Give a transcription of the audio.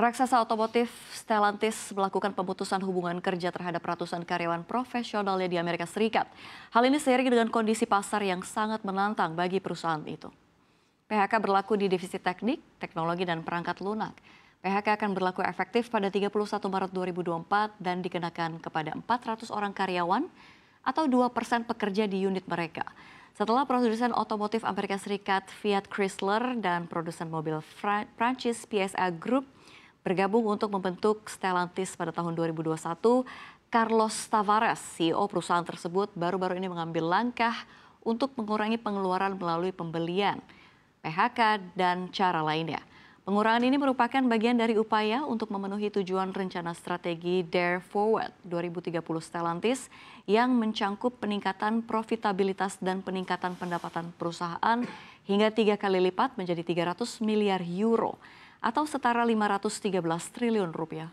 Raksasa otomotif Stellantis melakukan pemutusan hubungan kerja terhadap ratusan karyawan profesionalnya di Amerika Serikat. Hal ini seiring dengan kondisi pasar yang sangat menantang bagi perusahaan itu. PHK berlaku di divisi teknik, teknologi, dan perangkat lunak. PHK akan berlaku efektif pada 31 Maret 2024 dan dikenakan kepada 400 orang karyawan atau 2 persen pekerja di unit mereka. Setelah produsen otomotif Amerika Serikat Fiat Chrysler dan produsen mobil Fra Prancis PSA Group Bergabung untuk membentuk Stellantis pada tahun 2021, Carlos Tavares, CEO perusahaan tersebut, baru-baru ini mengambil langkah untuk mengurangi pengeluaran melalui pembelian, PHK, dan cara lainnya. Pengurangan ini merupakan bagian dari upaya untuk memenuhi tujuan rencana strategi Dare Forward 2030 Stellantis yang mencangkup peningkatan profitabilitas dan peningkatan pendapatan perusahaan hingga tiga kali lipat menjadi 300 miliar euro atau setara 513 triliun rupiah.